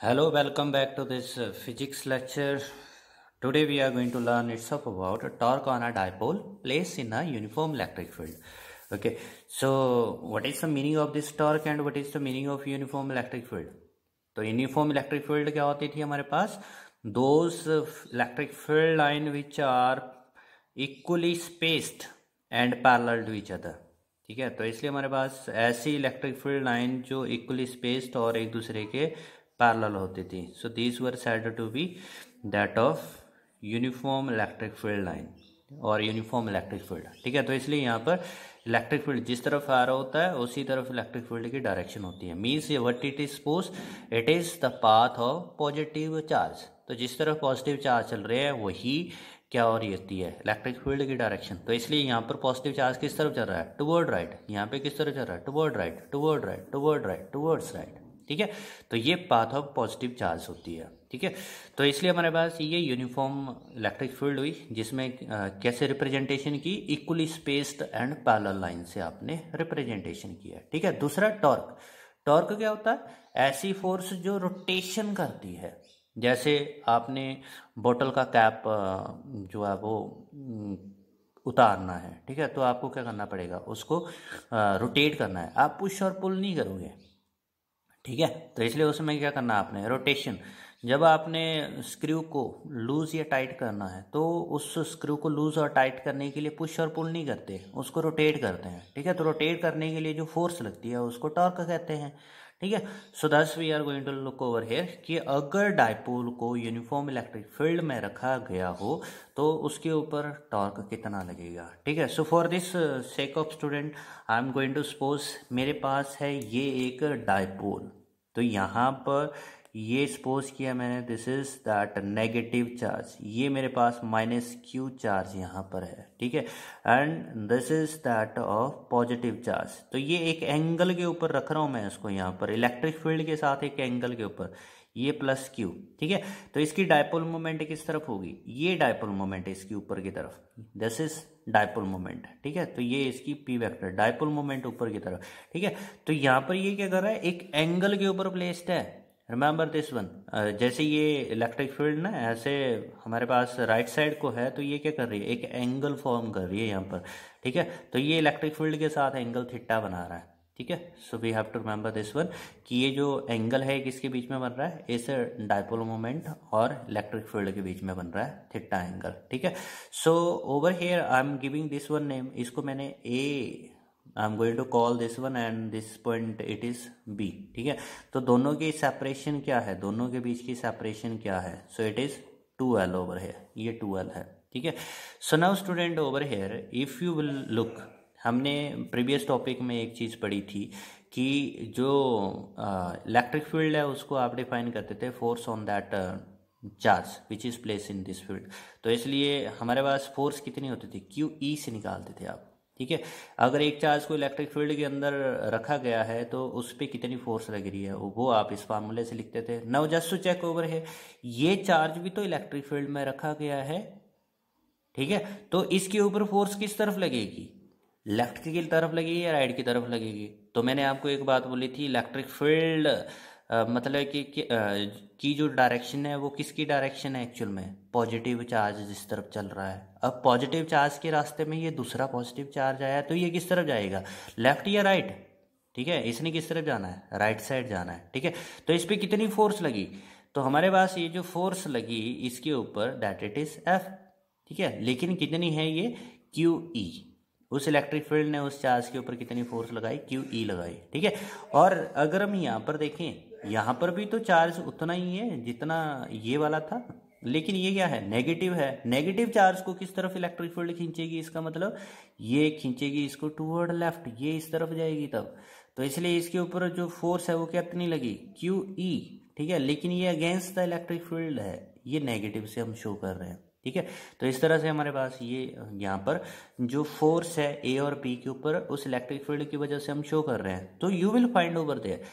hello welcome back to this physics lecture today we are going to learn itself about torque on a dipole placed in a uniform electric field okay so what is the meaning of this torque and what is the meaning of uniform electric field तो uniform electric field क्या होती थी हमारे पास those electric field line which are equally spaced and parallel to each other ठीक है तो इसलिए हमारे पास ऐसी इलेक्ट्रिक फील्ड लाइन जो इक्वली स्पेस्ड और एक दूसरे के पैरल होती थी so these were said to be that of uniform electric field line और यूनिफॉर्म इलेक्ट्रिक फील्ड ठीक है तो इसलिए यहाँ पर इलेक्ट्रिक फील्ड जिस तरफ आ रहा होता है उसी तरफ इलेक्ट्रिक फील्ड की डायरेक्शन होती है means what it is suppose it is the path of positive charge तो जिस तरफ पॉजिटिव चार्ज चल रहे हैं वही क्या हो रही होती है इलेक्ट्रिक फील्ड की डायरेक्शन तो इसलिए यहाँ पर पॉजिटिव चार्ज किस तरफ चल रहा है टुवर्ड राइट यहाँ पे किस तरफ चल रहा है toward right toward right toward right towards right ठीक है तो ये पाथ ऑफ पॉजिटिव चार्ज होती है ठीक है तो इसलिए हमारे पास ये यूनिफॉर्म इलेक्ट्रिक फील्ड हुई जिसमें कैसे रिप्रेजेंटेशन की equally spaced and parallel line से आपने रिप्रेजेंटेशन किया ठीक है दूसरा टॉर्क टॉर्क क्या होता है ऐसी फोर्स जो रोटेशन करती है जैसे आपने बोतल का कैप जो है वो उतारना है ठीक है तो आपको क्या करना पड़ेगा उसको रोटेट करना है आप पुश और पुल नहीं करोगे ठीक है तो इसलिए उसमें क्या करना आपने रोटेशन जब आपने स्क्रू को लूज़ या टाइट करना है तो उस स्क्रू को लूज़ और टाइट करने के लिए पुश और पुल नहीं करते उसको रोटेट करते हैं ठीक है तो रोटेट करने के लिए जो फोर्स लगती है उसको टॉर्क कहते हैं ठीक है so thus we are going to look over here कि अगर डायपोल को यूनिफॉर्म इलेक्ट्रिक फील्ड में रखा गया हो तो उसके ऊपर टॉर्क कितना लगेगा ठीक है so for this sake of student I am going to suppose मेरे पास है ये एक डायपोल तो यहाँ पर ये सपोज किया मैंने this is that negative charge ये मेरे पास माइनस क्यू चार्ज यहाँ पर है ठीक है and this is that of positive charge तो ये एक एंगल के ऊपर रख रहा हूँ मैं इसको यहाँ पर इलेक्ट्रिक फील्ड के साथ एक एंगल के ऊपर ये प्लस क्यू ठीक है तो इसकी डायपोल मोमेंट किस तरफ होगी ये डायपोल मोमेंट इसके ऊपर की तरफ दिस इज डायपोल मोमेंट ठीक है तो ये इसकी पी वेक्टर डायपोल मोमेंट ऊपर की तरफ ठीक है तो यहाँ पर ये क्या कर रहा है एक एंगल के ऊपर प्लेस्ड है रिमेंबर दिस वन जैसे ये इलेक्ट्रिक फील्ड ना ऐसे हमारे पास राइट साइड को है तो ये क्या कर रही है एक एंगल फॉर्म कर रही है यहाँ पर ठीक है तो ये इलेक्ट्रिक फील्ड के साथ एंगल थिट्टा बना रहा है ठीक है so we have to remember this one कि ये जो एंगल है किसके बीच में बन रहा है इस डायपोल मोमेंट और इलेक्ट्रिक फील्ड के बीच में बन रहा है थिट्टा एंगल ठीक है so over here I am giving this one name इसको मैंने A I am going to call this one and this point it is B ठीक है तो दोनों की सेपरेशन क्या है दोनों के बीच की सेपरेशन क्या है so it is two L over here ये टू एल है ठीक है so now student over here if you will look हमने प्रीवियस टॉपिक में एक चीज़ पढ़ी थी कि जो इलेक्ट्रिक फील्ड है उसको आप डिफाइन करते थे force on that charge which is place in this field तो इसलिए हमारे पास फोर्स कितनी होती थी क्यू ई e से निकालते थे आप ठीक है अगर एक चार्ज को इलेक्ट्रिक फील्ड के अंदर रखा गया है तो उस पर कितनी फोर्स लग रही है वो आप इस फार्मूले से लिखते थे नव जस्ट चेक ओवर है ये चार्ज भी तो इलेक्ट्रिक फील्ड में रखा गया है ठीक है तो इसके ऊपर फोर्स किस तरफ लगेगी लेफ्ट की तरफ लगेगी या राइट की तरफ लगेगी तो मैंने आपको एक बात बोली थी इलेक्ट्रिक फील्ड मतलब कि, की जो डायरेक्शन है वो किसकी डायरेक्शन है एक्चुअल में पॉजिटिव चार्ज जिस तरफ चल रहा है अब पॉजिटिव चार्ज के रास्ते में ये दूसरा पॉजिटिव चार्ज आया तो ये किस तरफ जाएगा लेफ्ट या राइट ठीक है इसने किस तरफ जाना है राइट साइड जाना है ठीक है तो इस पर कितनी फोर्स लगी तो हमारे पास ये जो फोर्स लगी इसके ऊपर दैट इट इज एफ ठीक है लेकिन कितनी है ये क्यू ई e। उस इलेक्ट्रिक फील्ड ने उस चार्ज के ऊपर कितनी फोर्स लगाई क्यू ई लगाई ठीक है और अगर हम यहाँ पर देखें यहाँ पर भी तो चार्ज उतना ही है जितना ये वाला था लेकिन ये क्या है नेगेटिव है नेगेटिव चार्ज को किस तरफ इलेक्ट्रिक फील्ड खींचेगी इसका मतलब ये खींचेगी इसको टूवर्ड लेफ्ट ये इस तरफ जाएगी तब तो इसलिए इसके ऊपर जो फोर्स है वो क्या इतनी लगी क्यू ई ठीक है लेकिन ये अगेंस्ट द इलेक्ट्रिक फील्ड है ये नेगेटिव से हम शो कर रहे हैं ठीक है तो इस तरह से हमारे पास ये यहाँ पर जो फोर्स है ए और पी के ऊपर उस इलेक्ट्रिक फील्ड की वजह से हम शो कर रहे हैं तो you will find over there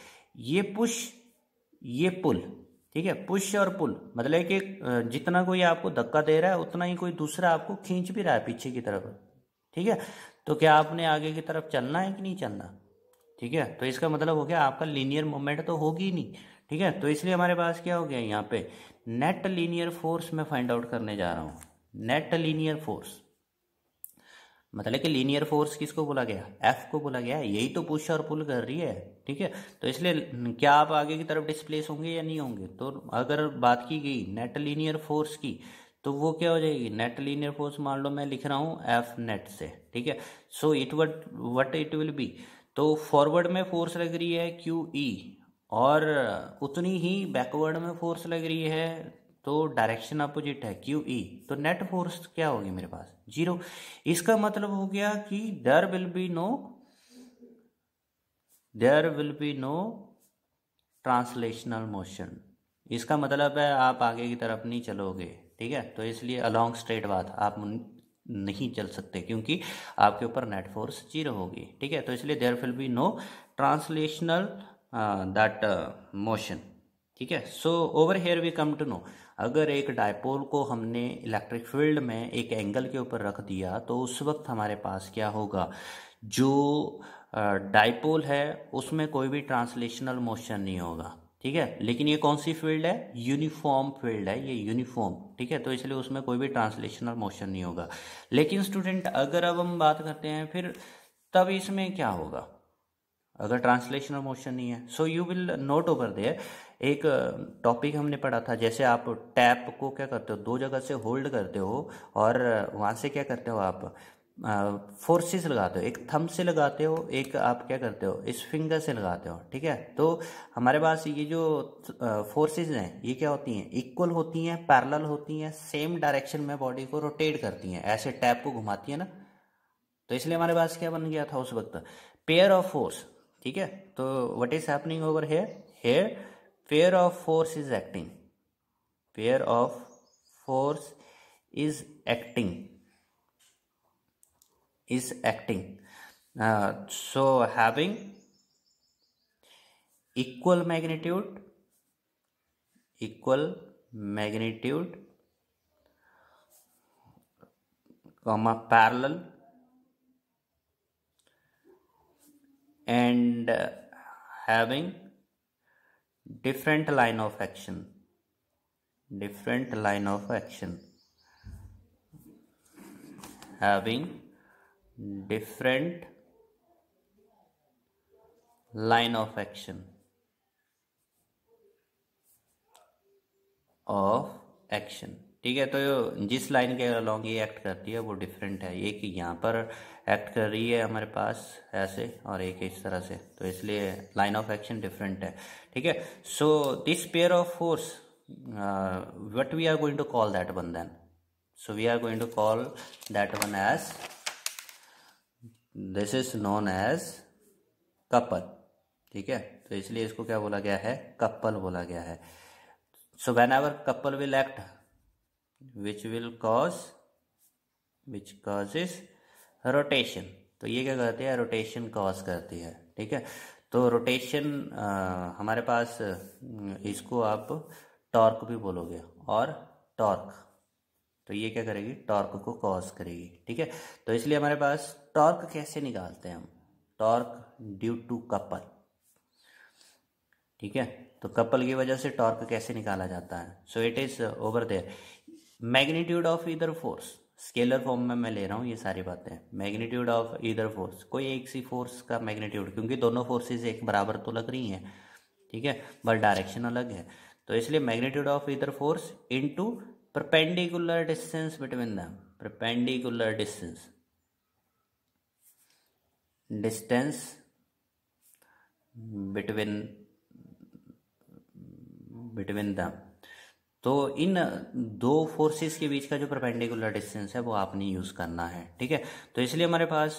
ये पुश ये पुल ठीक है पुश और पुल मतलब कि जितना कोई आपको धक्का दे रहा है उतना ही कोई दूसरा आपको खींच भी रहा है पीछे की तरफ ठीक है तो क्या आपने आगे की तरफ चलना है कि नहीं चलना ठीक है तो इसका मतलब हो गया आपका लीनियर मोमेंट तो होगी नहीं ठीक है तो इसलिए हमारे पास क्या हो गया यहाँ पे नेट लीनियर फोर्स मैं फाइंड आउट करने जा रहा हूँ नेट लीनियर फोर्स मतलब कि लीनियर फोर्स किसको बोला गया एफ को बोला गया यही तो पुश और पुल कर रही है ठीक है तो इसलिए क्या आप आगे की तरफ डिस्प्लेस होंगे या नहीं होंगे तो अगर बात की गई नेट लीनियर फोर्स की तो वो क्या हो जाएगी नेट लीनियर फोर्स मान लो मैं लिख रहा हूँ एफ नेट से ठीक है so it what what it will be तो फॉरवर्ड में फोर्स लग रही है क्यू ई e। और उतनी ही बैकवर्ड में फोर्स लग रही है तो डायरेक्शन अपोजिट है क्यू ई e. तो नेट फोर्स क्या होगी मेरे पास जीरो इसका मतलब हो गया कि there will be no there will be no translational motion इसका मतलब है आप आगे की तरफ नहीं चलोगे ठीक है तो इसलिए अलॉन्ग स्ट्रेट बात आप नहीं चल सकते क्योंकि आपके ऊपर नेट फोर्स जीरो होगी ठीक है तो इसलिए there will be no translational that motion uh, ठीक है so over here we come to know अगर एक डायपोल को हमने इलेक्ट्रिक फील्ड में एक एंगल के ऊपर रख दिया तो उस वक्त हमारे पास क्या होगा जो डायपोल है उसमें कोई भी ट्रांसलेशनल मोशन नहीं होगा ठीक है लेकिन ये कौन सी फील्ड है यूनिफॉर्म फील्ड है ये यूनिफॉर्म ठीक है तो इसलिए उसमें कोई भी ट्रांसलेशनल मोशन नहीं होगा लेकिन स्टूडेंट अगर अब हम बात करते हैं फिर तब इसमें क्या होगा अगर ट्रांसलेशनल मोशन नहीं है so you will note over there एक टॉपिक हमने पढ़ा था जैसे आप टैप को क्या करते हो दो जगह से होल्ड करते हो और वहाँ से क्या करते हो आप फोर्सेस लगाते हो एक थम से लगाते हो एक आप क्या करते हो इस फिंगर से लगाते हो ठीक है तो हमारे पास ये जो फोर्सेस हैं ये क्या होती हैं इक्वल होती हैं पैरेलल होती हैं सेम डायरेक्शन में बॉडी को रोटेट करती हैं ऐसे टैप को घुमाती है ना तो इसलिए हमारे पास क्या बन गया था उस वक्त पेयर ऑफ फोर्स ठीक है तो what is happening over here here pair of force is acting pair of force is acting is acting so having equal magnitude equal magnitude comma parallel and uh, having different line of action different line of action having different line of action of action ठीक है तो जिस line के along ये act करती है वो different है एक यहाँ पर एक्ट कर रही है हमारे पास ऐसे और एक इस तरह से तो इसलिए लाइन ऑफ एक्शन डिफरेंट है ठीक है so this pair of force what we are going to call that one then so we are going to call that one as this is known as couple ठीक है तो इसलिए इसको क्या बोला गया है कपल बोला गया है so whenever couple will act which will cause which causes rotation तो ये क्या करती है रोटेशन कॉज करती है ठीक है तो रोटेशन हमारे पास इसको आप टॉर्क भी बोलोगे और टॉर्क तो ये क्या करेगी टॉर्क को कॉज करेगी ठीक है तो इसलिए हमारे पास टॉर्क कैसे निकालते हैं हम टॉर्क ड्यू टू कपल ठीक है तो कपल की वजह से टॉर्क कैसे निकाला जाता है so it is over there magnitude of either force scalar form में मैं ले रहा हूँ ये सारी बातें मैग्नीट्यूड ऑफ इधर फोर्स कोई एक सी फोर्स का मैग्नीट्यूड क्योंकि दोनों फोर्सेज एक बराबर तो लग रही हैं ठीक है बट डायरेक्शन अलग है तो इसलिए magnitude of either force into perpendicular distance between them perpendicular distance distance between between them तो इन दो फोर्सेस के बीच का जो परपेंडिकुलर डिस्टेंस है वो आपने यूज़ करना है ठीक है तो इसलिए हमारे पास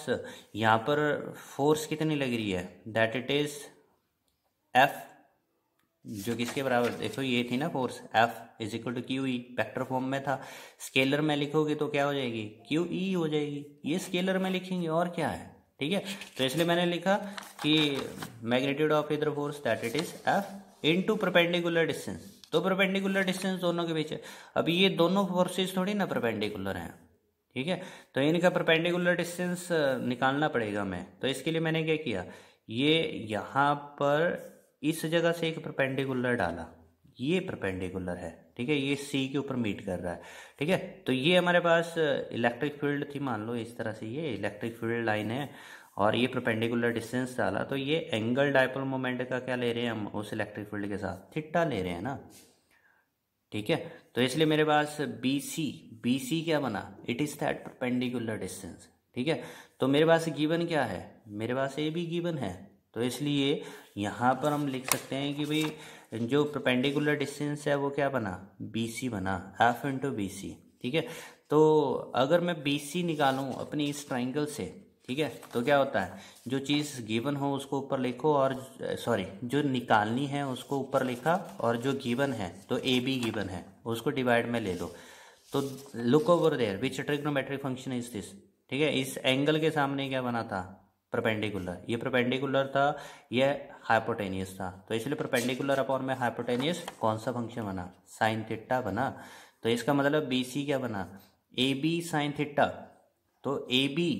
यहाँ पर फोर्स कितनी लग रही है दैट इट इज़ एफ जो किसके बराबर देखो ये थी ना force F is equal to Q E vector form में था स्केलर में लिखोगे तो क्या हो जाएगी क्यू ई e हो जाएगी ये स्केलर में लिखेंगे और क्या है ठीक है तो इसलिए मैंने लिखा कि magnitude of either force that it is F into perpendicular distance तो प्रपेंडिकुलर डिस्टेंस दोनों के बीच है अब ये दोनों फोर्सेस थोड़ी ना प्रपेंडिकुलर हैं ठीक है तो इनका परपेंडिकुलर डिस्टेंस निकालना पड़ेगा हमें तो इसके लिए मैंने क्या किया ये यहाँ पर इस जगह से एक प्रपेंडिकुलर डाला ये प्रपेंडिकुलर है ठीक है ये सी के ऊपर मीट कर रहा है ठीक है तो ये हमारे पास इलेक्ट्रिक फील्ड थी मान लो इस तरह से ये इलेक्ट्रिक फील्ड लाइन है और ये प्रोपेंडिकुलर डिस्टेंस डाला तो ये एंगल डायपोल मोमेंट का क्या ले रहे हैं हम उस इलेक्ट्रिक फील्ड के साथ थिट्टा ले रहे हैं ना ठीक है तो इसलिए मेरे पास बी सी बी सी क्या बना it is that perpendicular distance ठीक है तो मेरे पास गिवन क्या है मेरे पास ए भी गिवन है तो इसलिए यहाँ पर हम लिख सकते हैं कि भाई जो प्रपेंडिकुलर डिस्टेंस है वो क्या बना बी सी बना एफ इंटू बी सी ठीक है तो अगर मैं बी सी निकालूँ अपनी इस ट्राइंगल से ठीक है तो क्या होता है जो चीज़ गिवन हो उसको ऊपर लिखो और सॉरी जो निकालनी है उसको ऊपर लिखा और जो गिवन है तो ए बी गिवन है उसको डिवाइड में ले लो तो look over there which trigonometric function is this ठीक है इस एंगल के सामने क्या बना था प्रपेंडिकुलर ये प्रपेंडिकुलर था ये हाइपोटेनियस था तो इसलिए प्रपेंडिकुलर अपॉन में हाइपोटेनियस कौन सा फंक्शन बना साइन थिट्टा बना तो इसका मतलब बी सी क्या बना ए बी साइन थिट्टा तो ए बी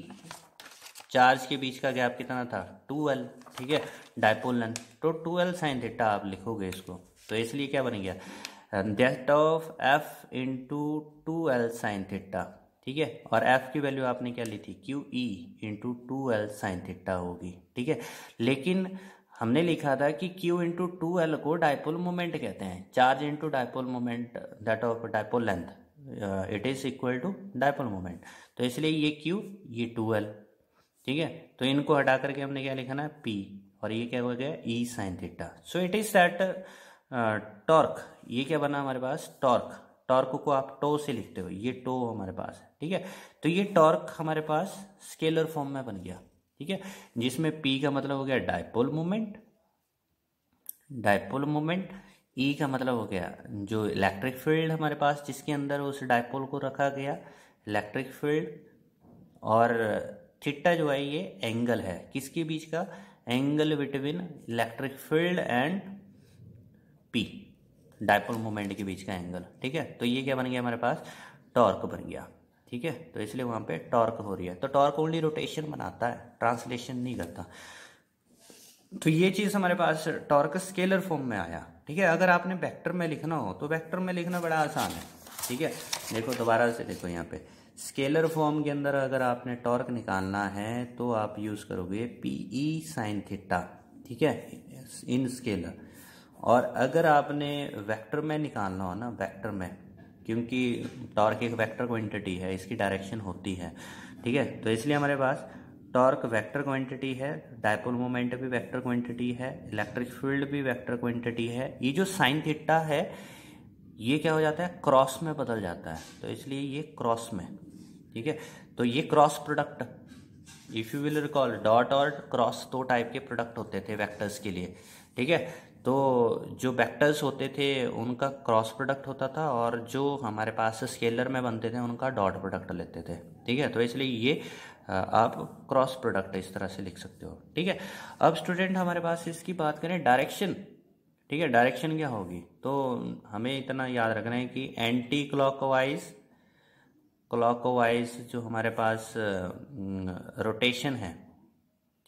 चार्ज के बीच का गैप कितना था टू एल ठीक है डायपोल लेंथ तो टू एल साइन थीटा आप लिखोगे इसको तो इसलिए क्या बन गया that of F into two L sine theta ठीक है और एफ की वैल्यू आपने क्या ली थी Q E into two L sine theta होगी ठीक है लेकिन हमने लिखा था कि Q इंटू टू एल को डायपोल मोमेंट कहते हैं charge into dipole moment that of dipole length it is equal to dipole moment तो इसलिए ये Q ये टू एल ठीक है तो इनको हटा करके हमने क्या लिखा ना पी और ये क्या हो गया E sine theta so it is that torque ये क्या बना हमारे पास टॉर्क टॉर्क को आप टो से लिखते हो ये टो हमारे पास है ठीक है तो ये टॉर्क हमारे पास स्केलर फॉर्म में बन गया ठीक है जिसमें पी का मतलब हो गया dipole movement dipole movement E का मतलब हो गया जो इलेक्ट्रिक फील्ड हमारे पास जिसके अंदर उस डायपोल को रखा गया इलेक्ट्रिक फील्ड और थीटा जो है ये एंगल है किसके बीच का angle between electric field and P dipole moment के बीच का एंगल ठीक है तो ये क्या बन गया हमारे पास टॉर्क बन गया ठीक है तो इसलिए वहाँ पे टॉर्क हो रही है तो टॉर्क ओनली रोटेशन बनाता है ट्रांसलेशन नहीं करता तो ये चीज़ हमारे पास टॉर्क स्केलर फॉर्म में आया ठीक है अगर आपने वेक्टर में लिखना हो तो वेक्टर में लिखना बड़ा आसान है ठीक है देखो दोबारा से देखो यहाँ पे स्केलर फॉर्म के अंदर अगर आपने टॉर्क निकालना है तो आप यूज़ करोगे पी ई साइन थीटा ठीक है इन स्केलर और अगर आपने वेक्टर में निकालना हो ना वेक्टर में क्योंकि टॉर्क एक वेक्टर क्वांटिटी है इसकी डायरेक्शन होती है ठीक है तो इसलिए हमारे पास टॉर्क वेक्टर क्वांटिटी है डायपोल मोमेंट भी वेक्टर क्वांटिटी है इलेक्ट्रिक फील्ड भी वेक्टर क्वांटिटी है ये जो साइन थीटा है ये क्या हो जाता है क्रॉस में बदल जाता है तो इसलिए ये क्रॉस में ठीक है तो ये cross product if you will recall dot और क्रॉस दो टाइप के प्रोडक्ट होते थे वेक्टर्स के लिए ठीक है तो जो वेक्टर्स होते थे उनका क्रॉस प्रोडक्ट होता था और जो हमारे पास स्केलर में बनते थे उनका डॉट प्रोडक्ट लेते थे ठीक है तो इसलिए ये आप क्रॉस प्रोडक्ट इस तरह से लिख सकते हो ठीक है अब स्टूडेंट हमारे पास इसकी बात करें डायरेक्शन ठीक है डायरेक्शन क्या होगी तो हमें इतना याद रखना है कि एंटी क्लॉकवाइज क्लॉकवाइज जो हमारे पास रोटेशन है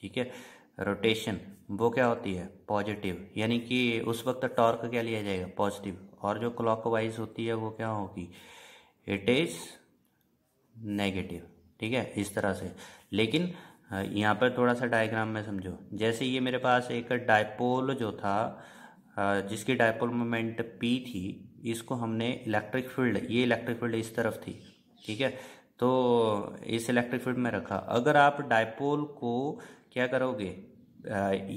ठीक है रोटेशन वो क्या होती है पॉजिटिव यानी कि उस वक्त टॉर्क क्या लिया जाएगा पॉजिटिव और जो क्लॉकवाइज होती है वो क्या होगी इट इज नेगेटिव ठीक है इस तरह से लेकिन यहाँ पर थोड़ा सा डायग्राम में समझो जैसे ये मेरे पास एक डायपोल जो था जिसकी डायपोल मोमेंट पी थी इसको हमने इलेक्ट्रिक फील्ड ये इलेक्ट्रिक फील्ड इस तरफ थी ठीक है तो इस इलेक्ट्रिक फील्ड में रखा अगर आप डायपोल को क्या करोगे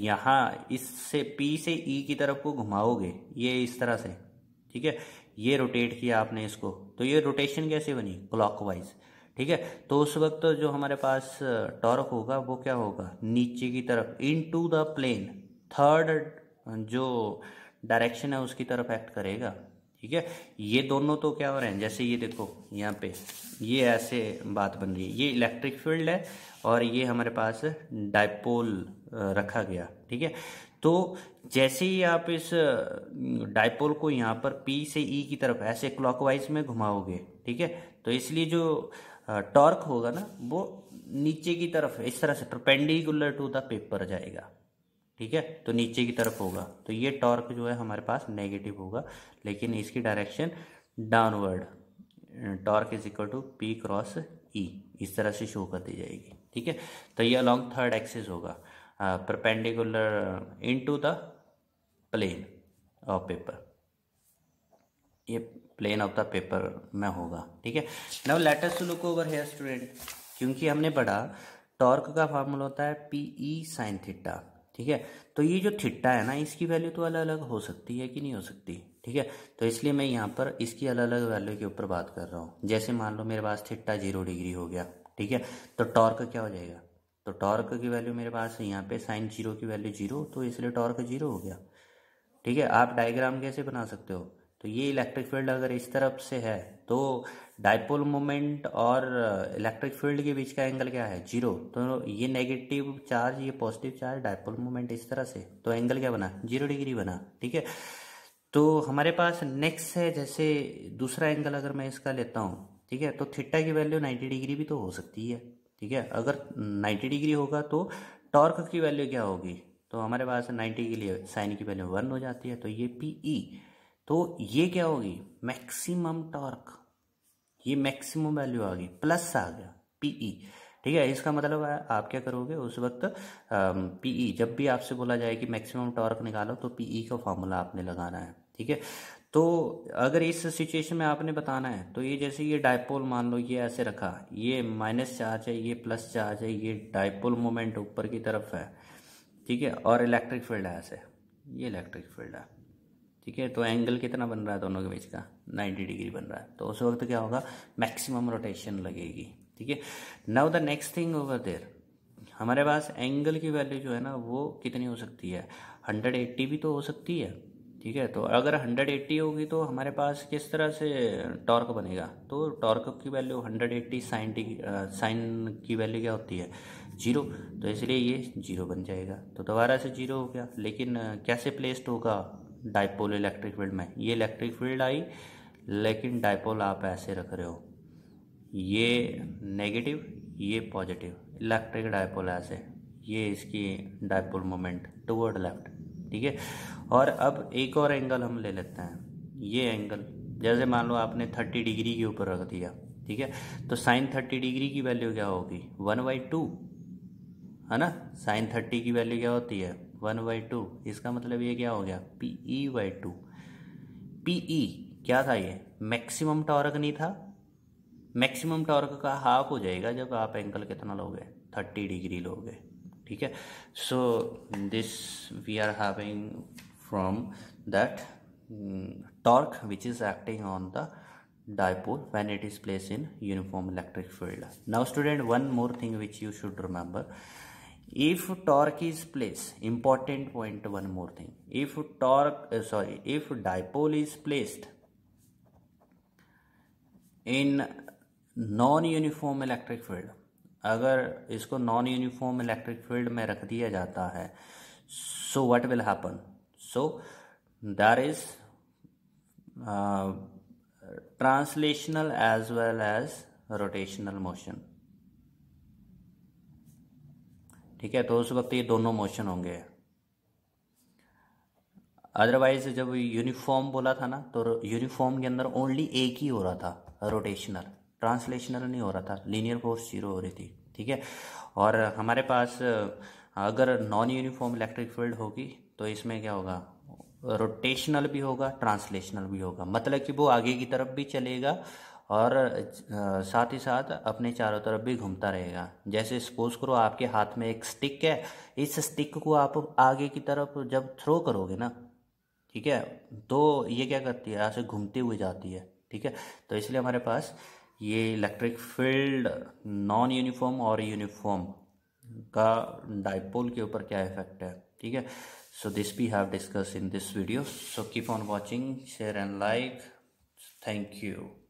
यहाँ इससे पी से ई e की तरफ को घुमाओगे ये इस तरह से ठीक है ये रोटेट किया आपने इसको तो ये रोटेशन कैसे बनी क्लॉकवाइज ठीक है तो उस वक्त जो हमारे पास टॉर्क होगा वो क्या होगा नीचे की तरफ into the plane third जो डायरेक्शन है उसकी तरफ एक्ट करेगा ठीक है ये दोनों तो क्या हो रहे हैं जैसे ये देखो यहाँ पे ये ऐसे बात बन रही है ये इलेक्ट्रिक फील्ड है और ये हमारे पास डायपोल रखा गया ठीक है तो जैसे ही आप इस डायपोल को यहाँ पर पी से ई e की तरफ ऐसे क्लॉकवाइज में घुमाओगे ठीक है तो इसलिए जो टॉर्क होगा ना वो नीचे की तरफ इस तरह से प्रपेंडिकुलर टू द पेपर जाएगा ठीक है तो नीचे की तरफ होगा तो ये टॉर्क जो है हमारे पास नेगेटिव होगा लेकिन इसकी direction downward torque is equal to P cross E इस तरह से शो कर दी जाएगी ठीक है तो ये अलॉन्ग थर्ड एक्सिस होगा perpendicular into the plane of paper ये प्लेन ऑफ द पेपर में होगा ठीक है now latest look over here student क्योंकि हमने पढ़ा टॉर्क का फॉर्मूला होता है पी ई साइन थीटा ठीक है तो ये जो थिट्टा है ना इसकी वैल्यू तो अलग अलग हो सकती है कि नहीं हो सकती ठीक है तो इसलिए मैं यहाँ पर इसकी अलग अलग वैल्यू के ऊपर बात कर रहा हूँ जैसे मान लो मेरे पास थिट्टा जीरो डिग्री हो गया ठीक है तो टॉर्क क्या हो जाएगा तो टॉर्क की वैल्यू मेरे पास यहाँ पे साइन जीरो की वैल्यू जीरो तो इसलिए टॉर्क जीरो हो गया ठीक है आप डायग्राम कैसे बना सकते हो तो ये इलेक्ट्रिक फील्ड अगर इस तरफ से है तो डायपोल मोमेंट और इलेक्ट्रिक फील्ड के बीच का एंगल क्या है जीरो तो ये नेगेटिव चार्ज ये पॉजिटिव चार्ज डायपोल मोमेंट इस तरह से तो एंगल क्या बना जीरो डिग्री बना ठीक है तो हमारे पास नेक्स्ट है जैसे दूसरा एंगल अगर मैं इसका लेता हूँ ठीक है तो थिट्टा की वैल्यू नाइन्टी डिग्री भी तो हो सकती है ठीक है अगर नाइन्टी डिग्री होगा तो टॉर्क की वैल्यू क्या होगी तो हमारे पास नाइन्टी के लिए साइन की वैल्यू वन हो जाती है तो ये पी ई e। तो ये क्या होगी मैक्सिमम टॉर्क ये मैक्सिमम वैल्यू आ गई प्लस आ गया पीई e। ठीक है इसका मतलब है आप क्या करोगे उस वक्त पीई e, जब भी आपसे बोला जाए कि मैक्सिमम टॉर्क निकालो तो पीई e का फॉर्मूला आपने लगाना है ठीक है तो अगर इस सिचुएशन में आपने बताना है तो ये जैसे ये डायपोल मान लो ये ऐसे रखा ये माइनस चार्ज है ये प्लस चार्ज है ये डायपोल मोमेंट ऊपर की तरफ है ठीक है और इलेक्ट्रिक फील्ड है ऐसे ये इलेक्ट्रिक फील्ड है ठीक है तो एंगल कितना बन रहा है दोनों के बीच का 90 डिग्री बन रहा है तो उस वक्त क्या होगा मैक्सिमम रोटेशन लगेगी ठीक है now the next thing over there हमारे पास एंगल की वैल्यू जो है ना वो कितनी हो सकती है 180 भी तो हो सकती है ठीक है तो अगर 180 होगी तो हमारे पास किस तरह से टॉर्क बनेगा तो टॉर्क की वैल्यू 180 एट्टी साइन साइन की वैल्यू क्या होती है जीरो तो इसलिए ये जीरो बन जाएगा तो दोबारा से जीरो हो गया लेकिन कैसे प्लेस्ड होगा डाइपोल इलेक्ट्रिक फील्ड में ये इलेक्ट्रिक फील्ड आई लेकिन डायपोल आप ऐसे रख रहे हो ये नेगेटिव ये पॉजिटिव इलेक्ट्रिक डायपोल ऐसे ये इसकी डायपोल मोमेंट टुवर्ड लेफ्ट ठीक है और अब एक और एंगल हम ले लेते हैं ये एंगल जैसे मान लो आपने थर्टी डिग्री के ऊपर रख दिया ठीक है तो साइन थर्टी डिग्री की वैल्यू क्या होगी वन बाई टू है ना साइन थर्टी की वैल्यू क्या होती है वन बाई टू इसका मतलब ये क्या हो गया P E by two P E क्या था ये मैक्सिमम टॉर्क नहीं था मैक्सिमम टॉर्क का हाफ हो जाएगा जब आप एंकल कितना लोगे थर्टी डिग्री लोगे ठीक है so this we are having from that torque which is acting on the dipole when it is place in uniform electric field now student one more thing which you should remember if torque is place important point one more thing if torque sorry if dipole is placed in non uniform electric field अगर इसको non uniform electric field में रख दिया जाता है so what will happen so there is translational as well as rotational motion ठीक है तो उस वक्त ये दोनों मोशन होंगे अदरवाइज जब यूनिफॉर्म बोला था ना तो यूनिफॉर्म के अंदर ओनली एक ही हो रहा था रोटेशनल ट्रांसलेशनल नहीं हो रहा था लीनियर फोर्स जीरो हो रही थी ठीक है और हमारे पास अगर नॉन यूनिफॉर्म इलेक्ट्रिक फील्ड होगी तो इसमें क्या होगा रोटेशनल भी होगा ट्रांसलेशनल भी होगा मतलब कि वो आगे की तरफ भी चलेगा और साथ ही साथ अपने चारों तरफ भी घूमता रहेगा जैसे सपोज करो आपके हाथ में एक स्टिक है इस स्टिक को आप आगे की तरफ जब थ्रो करोगे ना ठीक है तो ये क्या करती है यहाँ से हुई जाती है ठीक है तो इसलिए हमारे पास ये इलेक्ट्रिक फील्ड नॉन यूनिफॉर्म और यूनिफॉर्म का डायपोल के ऊपर क्या इफेक्ट है ठीक है so this we have discuss in this video so keep on watching share and like thank you